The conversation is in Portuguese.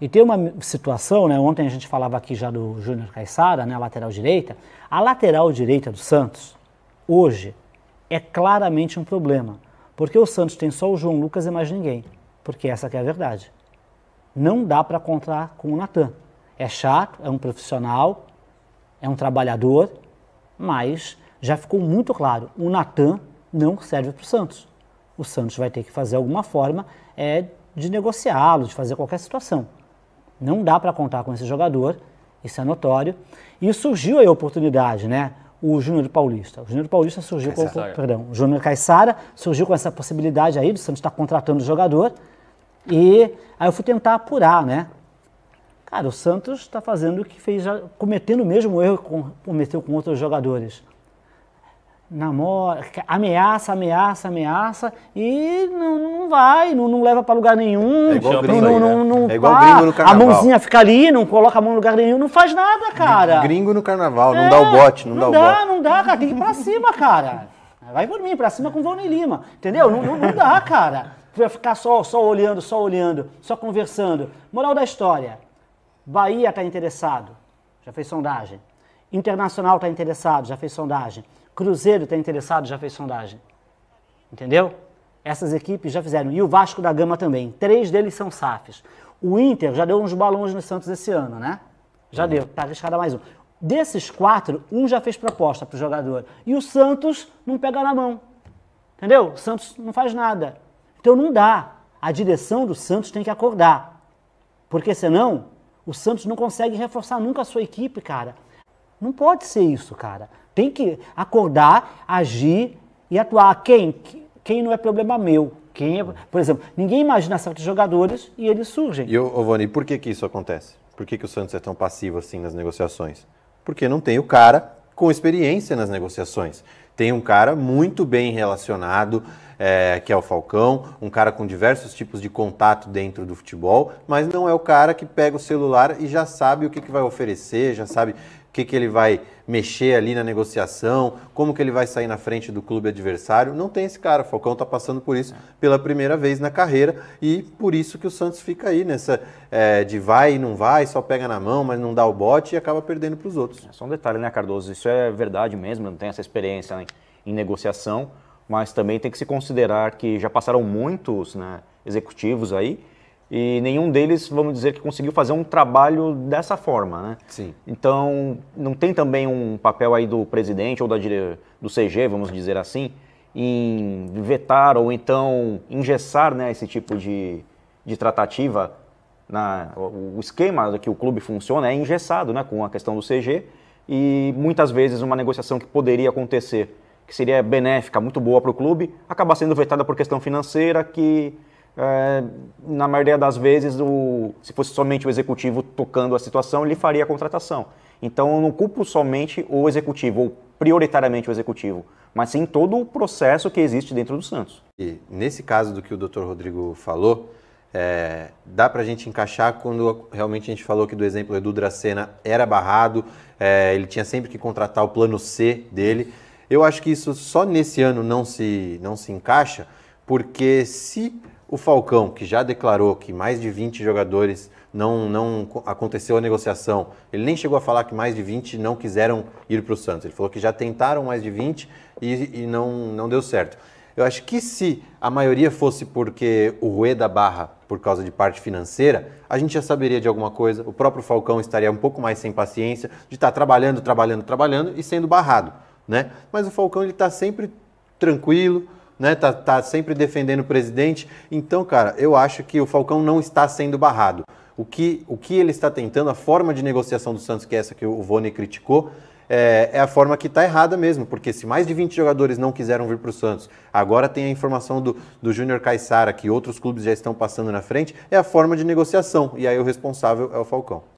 E tem uma situação, né? Ontem a gente falava aqui já do Júnior Caixada, né? A lateral direita. A lateral direita do Santos, hoje, é claramente um problema. Porque o Santos tem só o João Lucas e mais ninguém. Porque essa é a verdade. Não dá para contar com o Natan. É chato, é um profissional, é um trabalhador, mas já ficou muito claro, o Natan não serve para o Santos. O Santos vai ter que fazer alguma forma é, de negociá-lo, de fazer qualquer situação. Não dá para contar com esse jogador, isso é notório. E surgiu aí a oportunidade, né? O Júnior Paulista. O Júnior Paulista surgiu Caissara. com, perdão, o Júnior Caissara surgiu com essa possibilidade aí do Santos estar contratando o jogador. E aí eu fui tentar apurar, né? Cara, o Santos está fazendo o que fez, já, cometendo o mesmo erro que cometeu com outros jogadores namora, ameaça, ameaça, ameaça e não, não vai, não, não leva para lugar nenhum. É igual gringo, não, né? não, não, né? é igual gringo no carnaval. A mãozinha fica ali, não coloca a mão em lugar nenhum, não faz nada, cara. Gringo no carnaval, não é, dá o bote, não, não dá, dá, o bote. Não dá, não dá, cara, tem que ir para cima, cara. Vai por mim, para cima com o Valnei Lima, entendeu? Não, não, não dá, cara. Vai ficar só, só olhando, só olhando, só conversando. Moral da história, Bahia tá interessado, já fez sondagem. Internacional tá interessado, já fez sondagem. Cruzeiro está interessado, já fez sondagem. Entendeu? Essas equipes já fizeram. E o Vasco da Gama também. Três deles são SAFs. O Inter já deu uns balões no Santos esse ano, né? Já uhum. deu. Está descarado mais um. Desses quatro, um já fez proposta para o jogador. E o Santos não pega na mão. Entendeu? O Santos não faz nada. Então não dá. A direção do Santos tem que acordar. Porque senão, o Santos não consegue reforçar nunca a sua equipe, cara. Não pode ser isso, cara. Tem que acordar, agir e atuar. Quem? Quem não é problema meu. Quem é, por exemplo, ninguém imagina certos jogadores e eles surgem. E, Ovani, por que, que isso acontece? Por que, que o Santos é tão passivo assim nas negociações? Porque não tem o cara com experiência nas negociações. Tem um cara muito bem relacionado, é, que é o Falcão, um cara com diversos tipos de contato dentro do futebol, mas não é o cara que pega o celular e já sabe o que, que vai oferecer, já sabe o que, que ele vai mexer ali na negociação, como que ele vai sair na frente do clube adversário. Não tem esse cara. O Falcão está passando por isso pela primeira vez na carreira e por isso que o Santos fica aí nessa é, de vai e não vai, só pega na mão, mas não dá o bote e acaba perdendo para os outros. É só um detalhe, né, Cardoso? Isso é verdade mesmo, não tem essa experiência né, em negociação mas também tem que se considerar que já passaram muitos né, executivos aí e nenhum deles, vamos dizer, que conseguiu fazer um trabalho dessa forma, né? Sim. Então, não tem também um papel aí do presidente ou da, do CG, vamos dizer assim, em vetar ou então engessar né, esse tipo de, de tratativa. Na, o esquema que o clube funciona é engessado né, com a questão do CG e muitas vezes uma negociação que poderia acontecer que seria benéfica, muito boa para o clube, acaba sendo vetada por questão financeira, que é, na maioria das vezes, o, se fosse somente o executivo tocando a situação, ele faria a contratação. Então, eu não culpo somente o executivo, ou prioritariamente o executivo, mas sim todo o processo que existe dentro do Santos. E nesse caso do que o Dr. Rodrigo falou, é, dá para a gente encaixar quando realmente a gente falou que do exemplo Edu Dracena era barrado, é, ele tinha sempre que contratar o plano C dele. Eu acho que isso só nesse ano não se, não se encaixa, porque se o Falcão, que já declarou que mais de 20 jogadores não, não aconteceu a negociação, ele nem chegou a falar que mais de 20 não quiseram ir para o Santos. Ele falou que já tentaram mais de 20 e, e não, não deu certo. Eu acho que se a maioria fosse porque o Rueda é barra por causa de parte financeira, a gente já saberia de alguma coisa, o próprio Falcão estaria um pouco mais sem paciência de estar trabalhando, trabalhando, trabalhando e sendo barrado né? Mas o Falcão ele está sempre tranquilo, né? Tá, tá sempre defendendo o presidente. Então, cara, eu acho que o Falcão não está sendo barrado. O que, o que ele está tentando, a forma de negociação do Santos, que é essa que o Vone criticou, é, é, a forma que está errada mesmo, porque se mais de 20 jogadores não quiseram vir para o Santos, agora tem a informação do, do Júnior Caixara que outros clubes já estão passando na frente, é a forma de negociação, e aí o responsável é o Falcão.